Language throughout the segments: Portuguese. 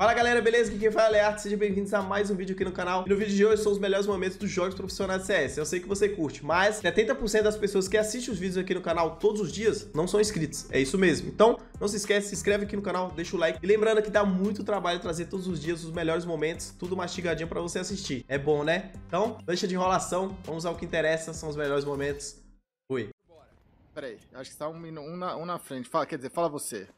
Fala galera, beleza? Aqui quem fala é Arte, sejam bem-vindos a mais um vídeo aqui no canal. E no vídeo de hoje são os melhores momentos dos jogos profissionais de CS. Eu sei que você curte, mas 70% das pessoas que assistem os vídeos aqui no canal todos os dias não são inscritos. É isso mesmo. Então, não se esquece, se inscreve aqui no canal, deixa o like. E lembrando que dá muito trabalho trazer todos os dias os melhores momentos, tudo mastigadinho para você assistir. É bom, né? Então, deixa de enrolação, vamos ao que interessa, são os melhores momentos. Fui. Peraí, acho que está um, um, na, um na frente. Fala, quer dizer, fala você.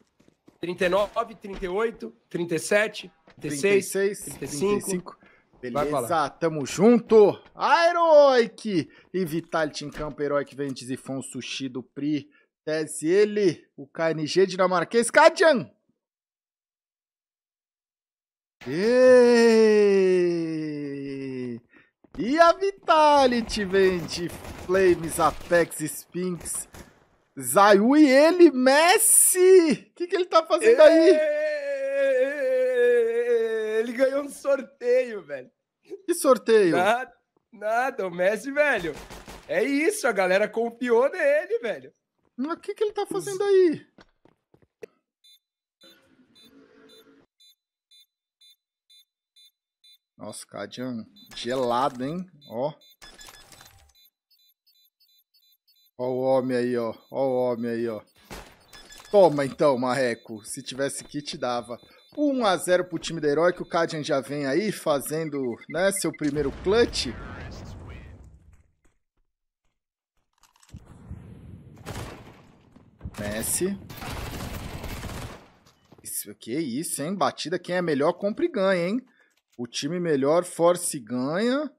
39, 38, 37, 36, 36 35. 35. Beleza, tamo junto. A Heroic e Vitality em campo, Heroic Vendes e Fon Sushi do Pri. Tese ele, o KNG dinamarquês, Kadian. E... e a Vitality vende Flames, Apex, Sphinx, Zayu e ele, Messi! O que, que ele tá fazendo aí? Ele ganhou um sorteio, velho. Que sorteio? Nada, nada, o Messi, velho. É isso, a galera confiou nele, velho. Mas o que, que ele tá fazendo aí? Nossa, Cadian, gelado, hein? Ó. Ó o homem aí, ó. Ó o homem aí, ó. Toma então, Marreco. Se tivesse kit, dava. 1 a 0 pro time da Herói, que o Cadian já vem aí fazendo, né, seu primeiro clutch. Messi. Isso, que isso, hein? Batida, quem é melhor compra e ganha, hein? O time melhor force ganha.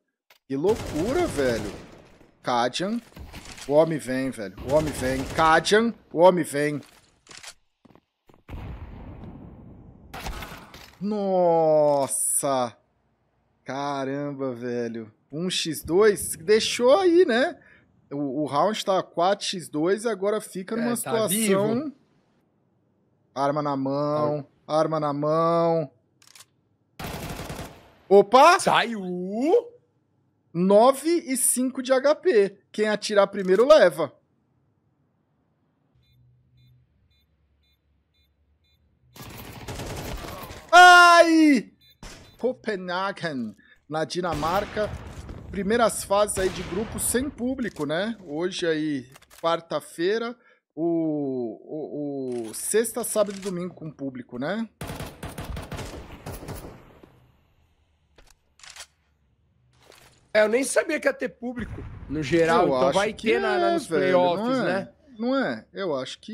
Que loucura, velho. Cadian o homem vem, velho. O homem vem. Kadian, o homem vem. Nossa! Caramba, velho. 1x2 deixou aí, né? O, o round tá 4x2 e agora fica é, numa é, tá situação. Vivo. Arma na mão, tá. arma na mão. Opa! Saiu! 9 e 5 de HP. Quem atirar primeiro leva. Ai! Copenhagen, na Dinamarca. Primeiras fases aí de grupo sem público, né? Hoje aí, quarta-feira. O, o, o sexta, sábado e domingo com público, né? É, eu nem sabia que ia ter público, no geral. Eu então vai ter é, na, na, nos velho, playoffs, não é, né? Não é? Eu acho que.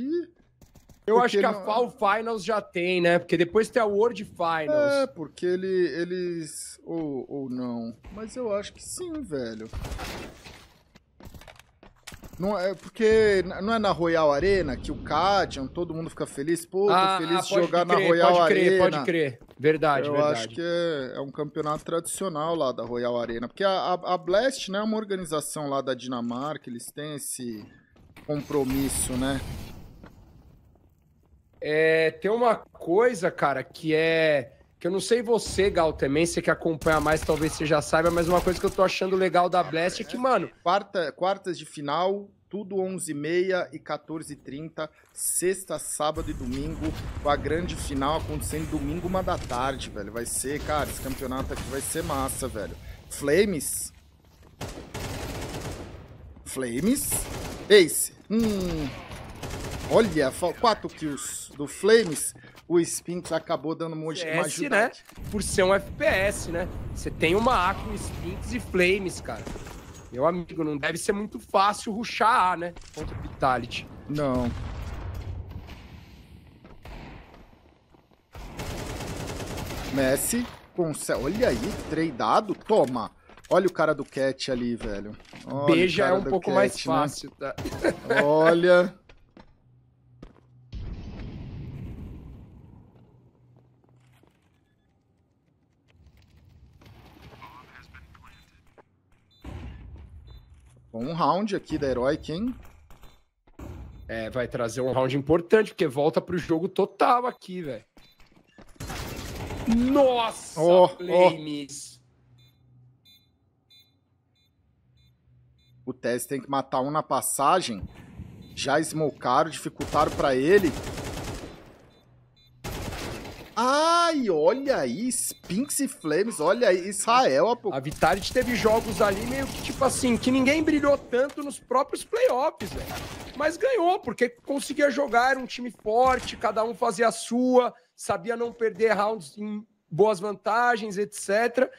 Eu porque acho que não... a Fall Finals já tem, né? Porque depois tem a World Finals. É, porque ele, eles. Ou, ou não. Mas eu acho que sim, velho. Não é, é porque não é na Royal Arena que o Cadian, todo mundo fica feliz, pô, ah, ah, feliz ah, de jogar crer, na Royal pode Arena. Crer, pode crer, verdade, Eu verdade. acho que é, é, um campeonato tradicional lá da Royal Arena, porque a, a, a, Blast, né, é uma organização lá da Dinamarca, eles têm esse compromisso, né? É, tem uma coisa, cara, que é que eu não sei você, Gal, também, você que acompanha mais, talvez você já saiba, mas uma coisa que eu tô achando legal da Blast é que, mano... Quarta, quartas de final, tudo 11h30 e 14h30, sexta, sábado e domingo, com a grande final acontecendo domingo, uma da tarde, velho. Vai ser, cara, esse campeonato aqui vai ser massa, velho. Flames? Flames? Ace. Hum... Olha, quatro kills do Flames o Sphinx acabou dando um monte de né? Por ser um FPS, né? Você tem uma A com Sphinx e Flames, cara. Meu amigo, não deve ser muito fácil ruxar A, né? Contra o Vitality. Não. Messi com Olha aí, treidado. Toma. Olha o cara do Cat ali, velho. Olha Beija é um pouco Cat, mais né? fácil, né? tá? Olha. Com um round aqui da Heroic, hein? É, vai trazer um round importante, porque volta pro jogo total aqui, velho. Nossa, oh, Flames! Oh. O Tess tem que matar um na passagem. Já smokaram, dificultaram para ele. Ah, Ai, olha aí, Spinks e Flames, olha aí, Israel. A, a Vitality teve jogos ali meio que tipo assim, que ninguém brilhou tanto nos próprios playoffs, Mas ganhou, porque conseguia jogar, era um time forte, cada um fazia a sua, sabia não perder rounds em boas vantagens, etc.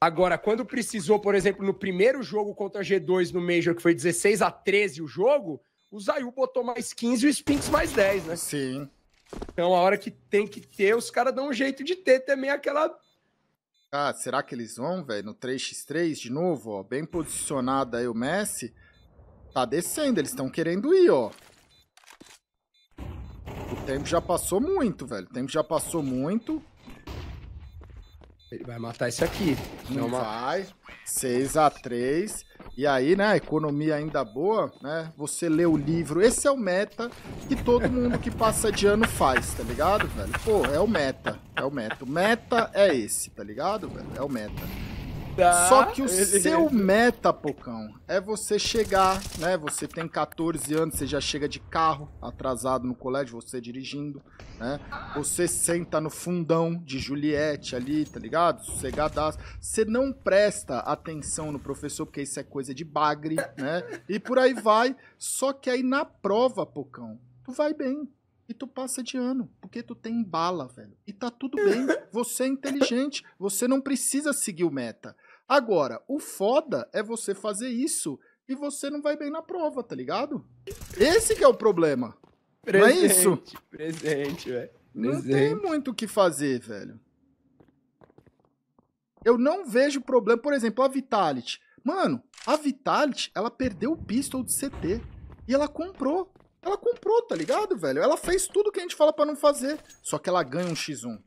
Agora, quando precisou, por exemplo, no primeiro jogo contra a G2 no Major, que foi 16 a 13 o jogo, o Zayu botou mais 15 e o Spinks mais 10, né? Sim. Então, a hora que tem que ter, os caras dão um jeito de ter também aquela. Ah, será que eles vão, velho? No 3x3 de novo, ó. Bem posicionado aí o Messi. Tá descendo, eles estão querendo ir, ó. O tempo já passou muito, velho. O tempo já passou muito. Ele vai matar esse aqui. Não vai. 6 a 3 E aí, né, economia ainda boa, né? Você lê o livro. Esse é o meta que todo mundo que passa de ano faz, tá ligado, velho? Pô, é o meta. É o meta. O meta é esse, tá ligado, velho? É o meta. Tá, Só que o beleza. seu meta, Pocão, é você chegar, né? Você tem 14 anos, você já chega de carro, atrasado no colégio, você dirigindo, né? Você senta no fundão de Juliette ali, tá ligado? Sossegadaço. Você não presta atenção no professor, porque isso é coisa de bagre, né? E por aí vai. Só que aí na prova, Pocão, tu vai bem e tu passa de ano, porque tu tem bala, velho. E tá tudo bem, você é inteligente, você não precisa seguir o meta. Agora, o foda é você fazer isso e você não vai bem na prova, tá ligado? Esse que é o problema. Presente, não é isso? Presente, velho. Não tem muito o que fazer, velho. Eu não vejo problema. Por exemplo, a Vitality. Mano, a Vitality, ela perdeu o pistol de CT. E ela comprou. Ela comprou, tá ligado, velho? Ela fez tudo que a gente fala para não fazer. Só que ela ganha um X1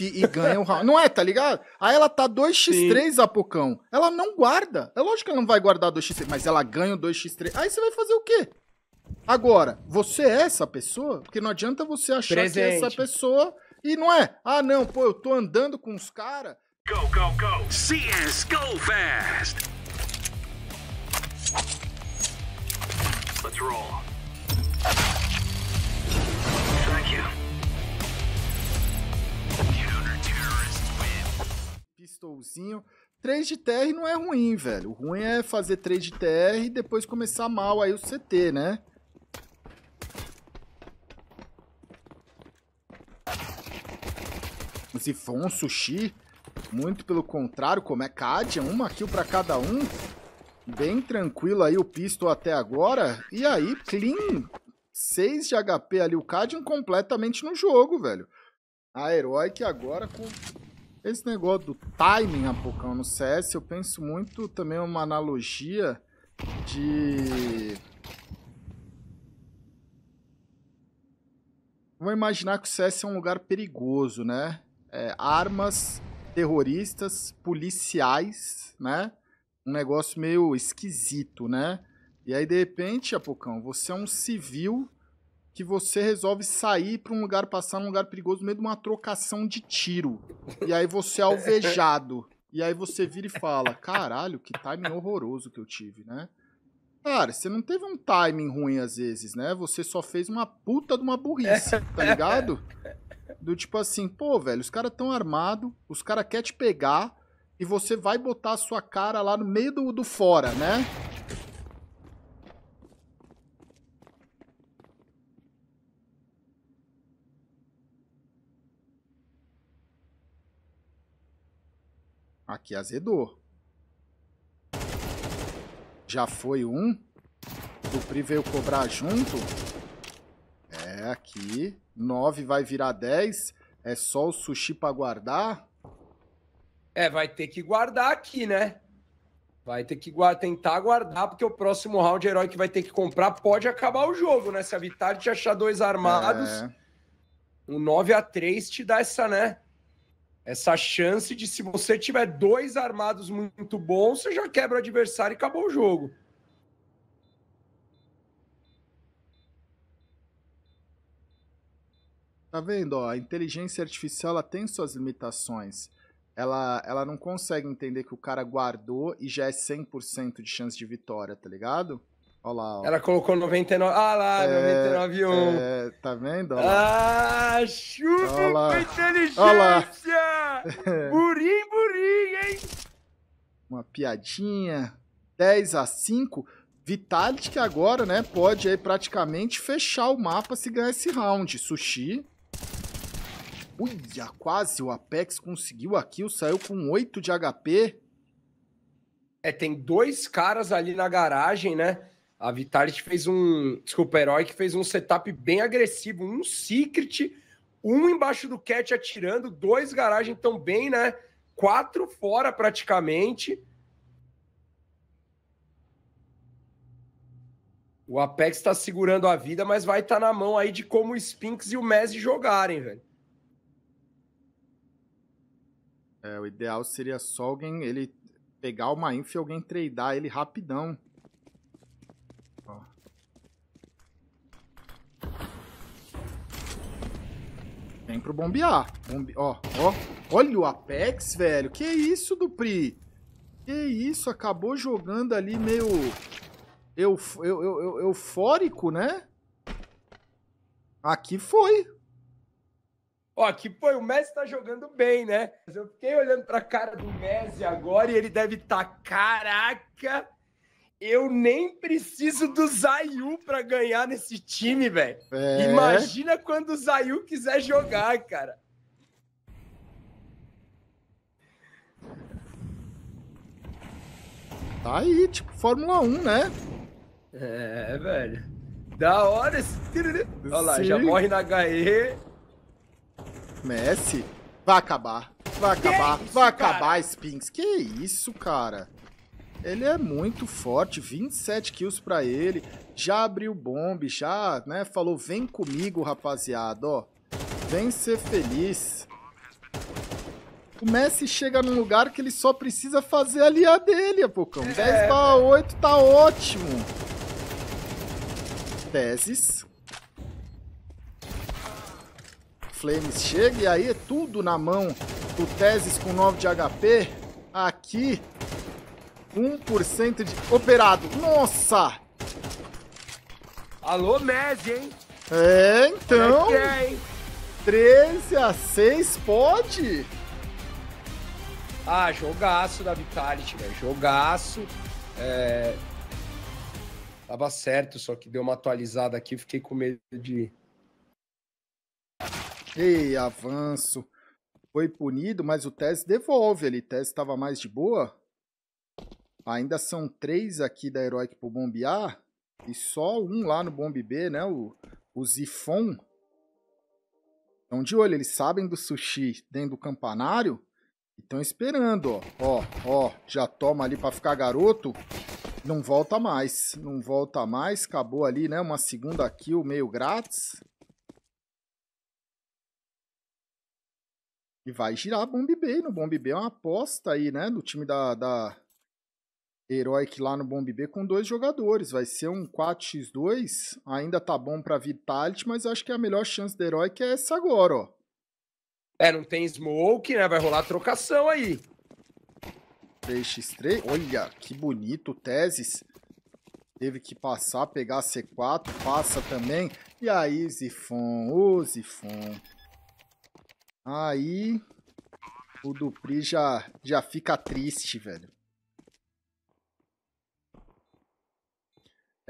e, e ganha o round. Não é, tá ligado? Aí ela tá 2x3 Apocão. Ela não guarda. É lógico que ela não vai guardar 2x3, mas ela ganha o 2x3. Aí você vai fazer o quê? Agora, você é essa pessoa? Porque não adianta você achar Presente. que é essa pessoa e não é. Ah, não, pô, eu tô andando com os caras. Go, go, go! CS, go fast! Let's roll. Thank you. golzinho. 3 de TR não é ruim, velho. O ruim é fazer 3 de TR e depois começar mal aí o CT, né? Os for sushi, muito pelo contrário, como é Cádia, é uma kill para cada um. Bem tranquilo aí o pistol até agora. E aí, clean, 6 de HP ali, o Cadian completamente no jogo, velho. A Heroic agora com esse negócio do timing, Apocão, no CS, eu penso muito também uma analogia de... Vamos imaginar que o CS é um lugar perigoso, né? É, armas, terroristas, policiais, né? Um negócio meio esquisito, né? E aí, de repente, Apocão, você é um civil que você resolve sair para um lugar, passar num lugar perigoso, no meio de uma trocação de tiro. E aí você é alvejado. E aí você vira e fala: caralho, que timing horroroso que eu tive, né? Cara, você não teve um timing ruim às vezes, né? Você só fez uma puta de uma burrice, tá ligado? Do tipo assim, pô, velho, os caras tão armado, os caras querem te pegar e você vai botar a sua cara lá no meio do, do fora, né? Aqui azedou. Já foi um. O Pri veio cobrar junto. É, aqui. Nove vai virar dez. É só o sushi para guardar? É, vai ter que guardar aqui, né? Vai ter que guardar, tentar guardar, porque o próximo round herói que vai ter que comprar pode acabar o jogo, né? Se a Vitality achar dois armados, é. um 9 a 3 te dá essa, né? essa chance de se você tiver dois armados muito bons, você já quebra o adversário e acabou o jogo. Tá vendo, ó, a inteligência artificial ela tem suas limitações. Ela, ela não consegue entender que o cara guardou e já é 100% de chance de vitória, tá ligado? Olha lá, ó. Ela colocou 99. Ah lá, é, 99 1. É, tá vendo? Ó lá. Ah, chupa inteligência! Ó lá. burim, burim, hein? Uma piadinha. 10 a 5. Vitality que agora, né, pode aí praticamente fechar o mapa se ganhar esse round. Sushi. Uia, quase o Apex conseguiu a kill, saiu com 8 de HP. É, tem dois caras ali na garagem, né? A Vitality fez um, desculpa, herói que fez um setup bem agressivo, um Secret um embaixo do catch atirando, dois garagem tão bem, né? Quatro fora praticamente. O Apex está segurando a vida, mas vai estar tá na mão aí de como o Spinks e o Messi jogarem, velho. É, o ideal seria só alguém ele pegar uma info e alguém tradar ele rapidão. vem pro bombear. Bombe... Ó, ó. Olha o Apex, velho. Que isso, Dupri? Que isso, acabou jogando ali meio... Eu, eu, eu, eu, eufórico, né? Aqui foi. Ó, aqui foi. O Messi tá jogando bem, né? Eu fiquei olhando pra cara do Messi agora e ele deve tá... Caraca! Eu nem preciso do Zayu para ganhar nesse time, velho. É. Imagina quando o Zayu quiser jogar, cara. Tá aí, tipo Fórmula 1, né? É, velho. Da hora esse. Olha lá, Sim. já morre na HE. Messi, vai acabar. Vai acabar, é isso, vai acabar, cara? Spinks. Que isso, cara? Ele é muito forte, 27 kills para ele. Já abriu bomba, já, né, falou vem comigo, rapaziada, ó. Vem ser feliz. O Messi chega num lugar que ele só precisa fazer ali a dele, Apocão. É, 10 para 8 tá ótimo. Teses. Flames chega e aí é tudo na mão do Tezes com 9 de HP. Aqui 1% de operado. Nossa! Alô, Messi, hein? É, então. É, é, 13 a 6 pode? Ah, jogaço da Vitality, velho. Jogaço. É... Tava certo, só que deu uma atualizada aqui, fiquei com medo de. Ei, avanço. Foi punido, mas o Tese devolve ali. Tese estava mais de boa? Ainda são três aqui da Heroic pro bombear A e só um lá no Bomb B, né? O, o Zifon. Estão de olho, eles sabem do sushi dentro do campanário e estão esperando, ó. Ó, ó, já toma ali para ficar garoto. Não volta mais, não volta mais. Acabou ali, né? Uma segunda kill meio grátis. E vai girar a Bomb B. No Bomb B é uma aposta aí, né? Do time da, da, Heroic lá no Bomb B com dois jogadores. Vai ser um 4x2. Ainda tá bom pra Vitality, mas acho que é a melhor chance da Heroic é essa agora, ó. É, não tem smoke, né? Vai rolar trocação aí. 3x3. Olha, que bonito. Tesis. teve que passar, pegar a C4. Passa também. E aí, Zifon. Ô, oh, Zifon. Aí, o Dupri já, já fica triste, velho.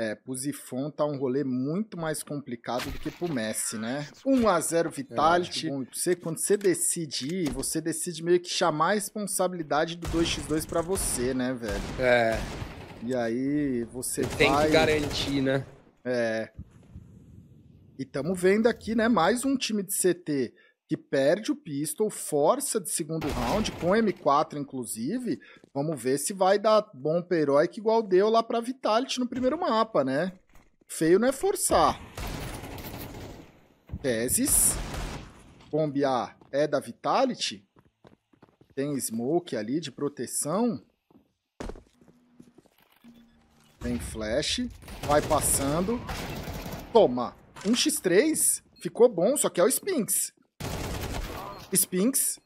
É, pro Zifon tá um rolê muito mais complicado do que pro Messi, né? 1x0 Vitality. É, bom, você, quando você decide ir, você decide meio que chamar a responsabilidade do 2x2 para você, né, velho? É. E aí você Tem vai... que garantir, né? É. E estamos vendo aqui, né, mais um time de CT que perde o pistol, força de segundo round, com M4 inclusive. Vamos ver se vai dar bom pro herói que igual deu lá pra Vitality no primeiro mapa, né? Feio não é forçar. Teses. bombear A é da Vitality. Tem smoke ali de proteção. Tem flash. Vai passando. Toma. 1x3. Ficou bom, só que é o Spinks. Sphinx.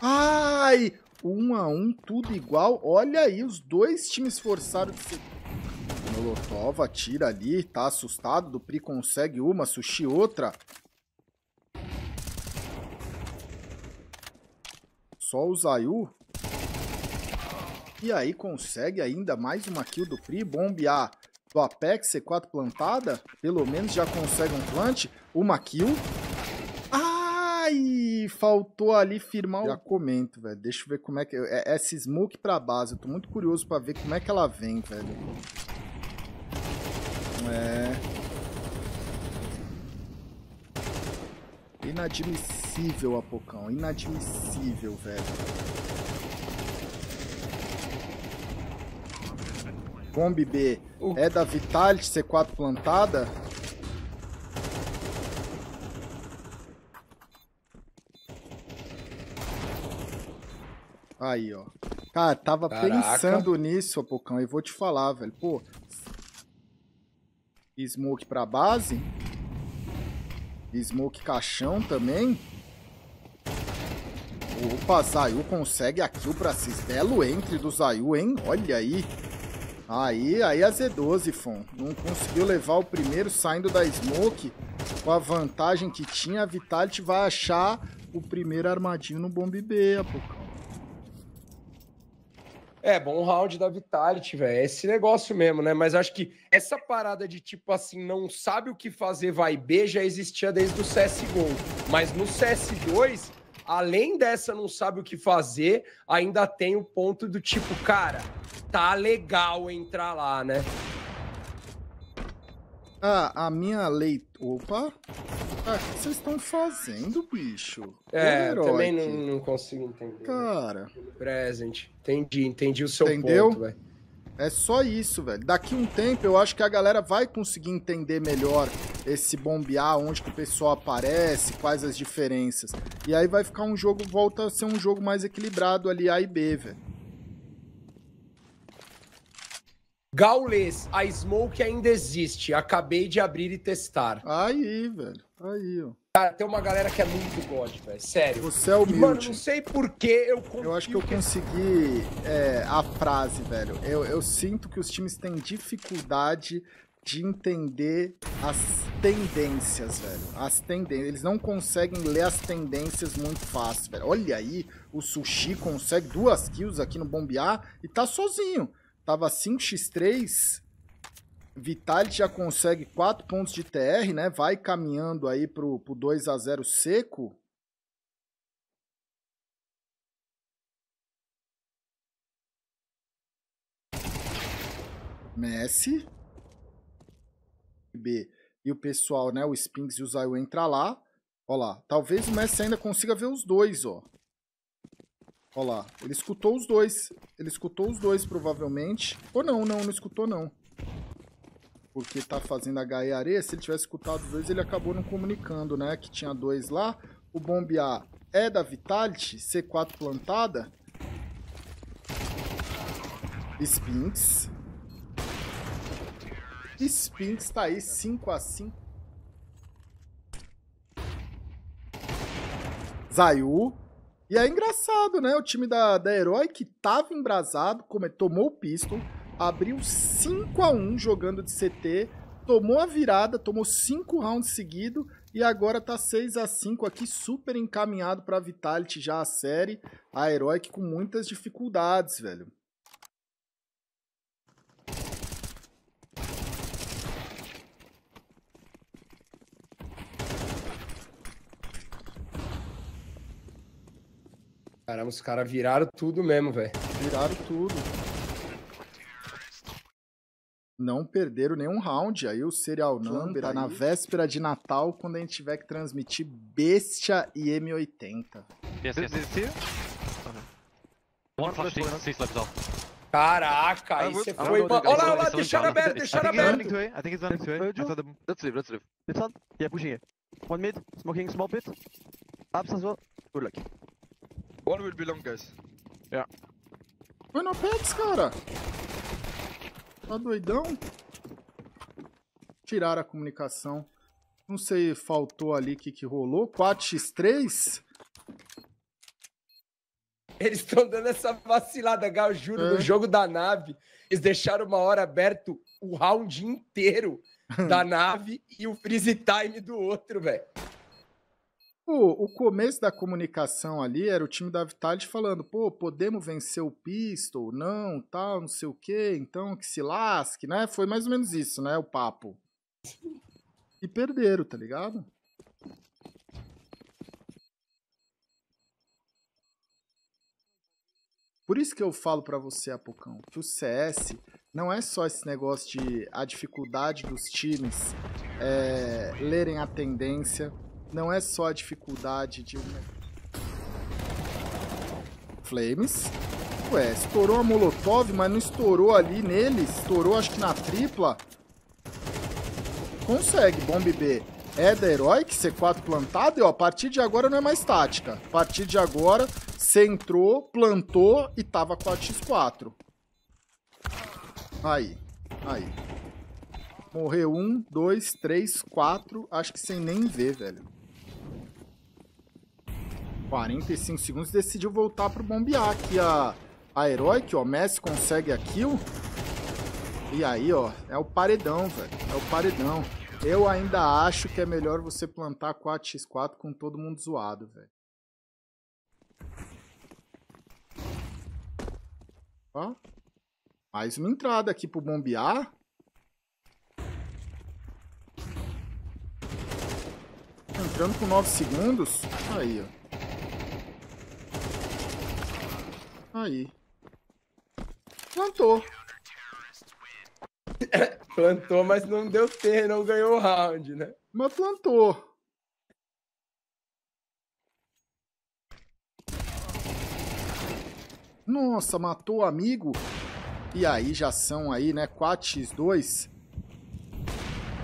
Ai! Um a um, tudo igual. Olha aí, os dois times forçaram de ser... Molotov atira ali, tá assustado. Do Pri consegue uma, Sushi outra. Só o Zayu. E aí consegue ainda mais uma kill do Pri. Bombear do Apex, C4 plantada. Pelo menos já consegue um plant. Uma kill. Ai, faltou ali firmar Já o... comento, velho. Deixa eu ver como é que... É, é essa smoke pra base. Eu tô muito curioso pra ver como é que ela vem, velho. É... Inadmissível, Apocão. Inadmissível, velho. Kombi B o... é da Vitality C4 plantada? Aí, ó. Cara, tava Caraca. pensando nisso, Apocão, e vou te falar, velho. Pô, smoke pra base, smoke caixão também. Opa, Zayu consegue a kill pra Cisbelo Belo entre do Zayu, hein? Olha aí. Aí, aí a Z12, Fon. Não conseguiu levar o primeiro saindo da Smoke. Com a vantagem que tinha, a Vitality vai achar o primeiro armadinho no Bomb B, Apocão. É, bom round da Vitality, velho. É esse negócio mesmo, né? Mas acho que essa parada de tipo assim, não sabe o que fazer, vai B, já existia desde o CSGO. Mas no CS2, além dessa não sabe o que fazer, ainda tem o ponto do tipo, cara, tá legal entrar lá, né? Ah, a minha leitura. Opa! Ah, o que vocês estão fazendo, bicho? É, eu também não, não, consigo entender. Né? Cara. Present. Entendi, entendi o seu Entendeu? ponto, velho. É só isso, velho. Daqui um tempo eu acho que a galera vai conseguir entender melhor esse bombear, onde que o pessoal aparece, quais as diferenças. E aí vai ficar um jogo, volta a ser um jogo mais equilibrado ali, A e B, velho. Gaules, a Smoke ainda existe. Acabei de abrir e testar. Aí, velho. Aí, ó. Cara, tem uma galera que é muito god, velho. Sério. Você é humilde. Mano, não sei por que eu Eu acho que eu consegui é, a frase, velho. Eu, eu sinto que os times têm dificuldade de entender as tendências, velho. As tendências. Eles não conseguem ler as tendências muito fácil, velho. Olha aí, o Sushi consegue duas kills aqui no bombear e tá sozinho. Tava 5x3 Vitality já consegue 4 pontos de TR, né? Vai caminhando aí pro, pro 2 a 0 seco. Messi. B. E o pessoal, né? O Spinks e o Zayu entra lá. Ó lá. Talvez o Messi ainda consiga ver os dois, ó. Ó lá. Ele escutou os dois. Ele escutou os dois, provavelmente. Ou não, não. Não escutou, não porque tá fazendo a areia. se ele tivesse escutado os dois, ele acabou não comunicando, né? Que tinha dois lá. O bombear é da Vitality, C4 plantada. Spinks. Spinks tá aí 5 a 5 Zayu. E é engraçado, né? O time da, da Herói que tava embrasado, come, tomou o pistol, abriu 5 a 1 jogando de CT, tomou a virada, tomou 5 rounds seguidos e agora tá 6 a 5 aqui, super encaminhado pra Vitality já a série, a Heroic com muitas dificuldades, velho. Caramba, os caras viraram tudo mesmo, velho. Viraram tudo não perderam nenhum round. Aí o Serial Number, tá é na véspera de Natal, quando a gente tiver que transmitir Bestia e M80. Caraca, ah, aí você foi... Olha lá, olha lá, deixaram aberto, deixaram aberto. I think it's running to A. Let's live. let's leave. Pit side? Yeah, pushing it. One mid, smoking small pit. Abs as well. Good luck. One will be long, guys. Yeah. Foi na Pex, cara. Tá doidão? Tiraram a comunicação. Não sei, faltou ali o que, que rolou. 4x3? Eles estão dando essa vacilada, Gal, juro, é. no jogo da nave. Eles deixaram uma hora aberto o round inteiro da nave e o freeze time do outro, velho o, tipo, o começo da comunicação ali era o time da Vitality falando, pô, podemos vencer o Pistol, não, tal, não sei o quê, então que se lasque, né? Foi mais ou menos isso, né, o papo. E perderam, tá ligado? Por isso que eu falo para você, Apocão, que o CS não é só esse negócio de a dificuldade dos times é, lerem a tendência, não é só a dificuldade de Flames. Ué, estourou a Molotov, mas não estourou ali nele. Estourou, acho que na tripla. Consegue, Bomb B. É da Heroic, C4 plantado. E, ó, a partir de agora não é mais tática. A partir de agora, você entrou, plantou e tava 4x4. Aí, aí. Morreu um, dois, três, quatro. Acho que sem nem ver, velho. 45 segundos, decidiu voltar pro bombear aqui a, a que ó. Messi consegue a kill. E aí, ó, é o paredão, velho. É o paredão. Eu ainda acho que é melhor você plantar 4x4 com todo mundo zoado, velho. Ó. Mais uma entrada aqui pro bombear. Entrando com 9 segundos. Aí, ó. Aí. Plantou. plantou, mas não deu tempo, não ganhou o round, né? Mas plantou. Nossa, matou o amigo. E aí já são aí, né? 4x2.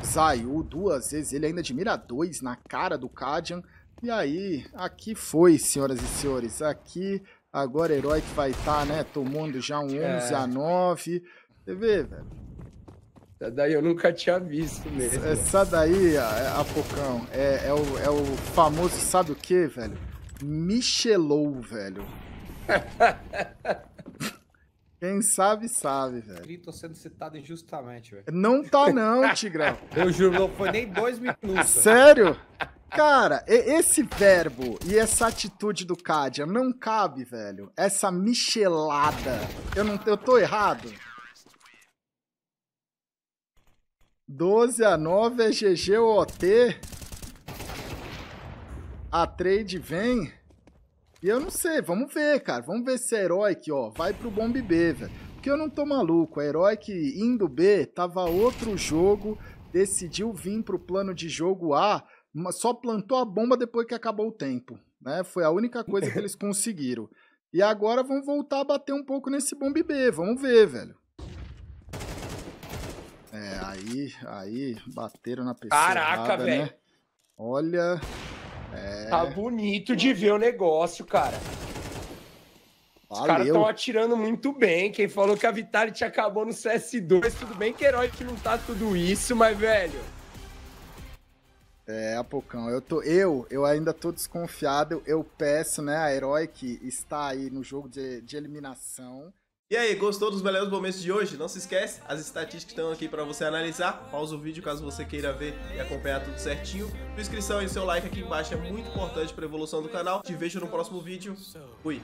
Zayu duas vezes. Ele ainda de mira na cara do Kadian. E aí, aqui foi, senhoras e senhores. Aqui Agora herói que vai estar, tá, né? Tomando já um 11 é. a 9. Você vê, velho. Essa daí eu nunca tinha visto mesmo. Essa daí, Apocão, é, é, é, o, é o famoso, sabe o quê velho? Michelou, velho. Quem sabe, sabe, velho. Escrito tá sendo citado injustamente, velho. Não tá não, Tigrão. eu juro, não foi nem dois minutos. Sério? Cara, esse verbo e essa atitude do Cadia não cabe, velho. Essa michelada. Eu não eu tô errado? 12 a 9 é GG OT. A trade vem. E eu não sei, vamos ver, cara. Vamos ver se é Heroic, ó, vai pro Bomb B, velho. Porque eu não tô maluco. A é Heroic indo B, tava outro jogo, decidiu vir pro plano de jogo A só plantou a bomba depois que acabou o tempo. Né? Foi a única coisa que eles conseguiram. E agora vão voltar a bater um pouco nesse bomb B, vamos ver, velho. É, aí, aí, bateram na pessoa Caraca, né? velho. Né? Olha... É... Tá bonito de ver o negócio, cara. Valeu. Os caras estão atirando muito bem. Quem falou que a Vitality acabou no CS2, tudo bem que herói que não tá tudo isso, mas, velho... É, Apocão, eu tô eu, eu ainda tô desconfiado. Eu peço, né, a Herói que está aí no jogo de, de eliminação. E aí, gostou dos melhores momentos de hoje? Não se esquece, as estatísticas estão aqui para você analisar. Pausa o vídeo caso você queira ver e acompanhar tudo certinho. Sua inscrição e seu like aqui embaixo é muito importante para a evolução do canal. Te vejo no próximo vídeo. Fui.